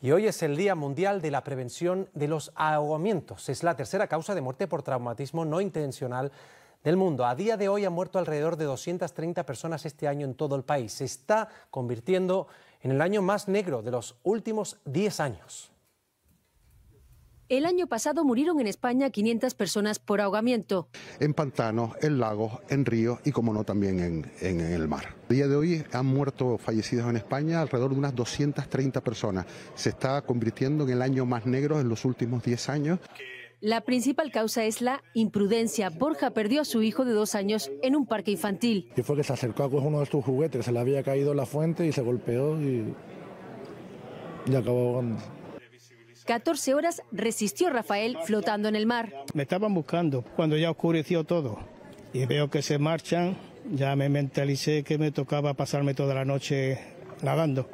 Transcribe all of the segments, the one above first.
Y hoy es el Día Mundial de la Prevención de los Ahogamientos. Es la tercera causa de muerte por traumatismo no intencional del mundo. A día de hoy han muerto alrededor de 230 personas este año en todo el país. Se está convirtiendo en el año más negro de los últimos 10 años. El año pasado murieron en España 500 personas por ahogamiento. En pantanos, en lagos, en ríos y, como no, también en, el mar. El día de hoy han muerto fallecidos en España alrededor de unas 230 personas. Se está convirtiendo en el año más negro en los últimos 10 años. La principal causa es la imprudencia. Borja perdió a su hijo de dos años en un parque infantil. Y fue que se acercó a uno de sus juguetes, se le había caído la fuente y se golpeó y, y acabó ahogándose. 14 horas resistió Rafael flotando en el mar. Me estaban buscando cuando ya oscureció todo y veo que se marchan. Ya me mentalicé que me tocaba pasarme toda la noche nadando.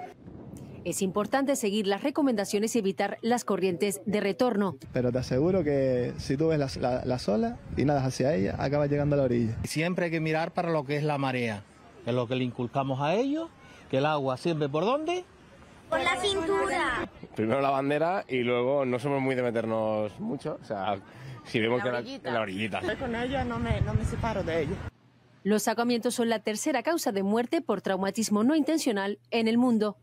Es importante seguir las recomendaciones y evitar las corrientes de retorno. Pero te aseguro que si tú ves la, la, sola y nadas hacia ella, acabas llegando a la orilla. Siempre hay que mirar para lo que es la marea, que es lo que le inculcamos a ellos, que el agua siempre por dónde, con la cintura. Primero la bandera y luego no somos muy de meternos mucho. O sea, si vemos que La, orillita. Con ella no me, separo de ella. Los sacamientos son la tercera causa de muerte por traumatismo no intencional en el mundo.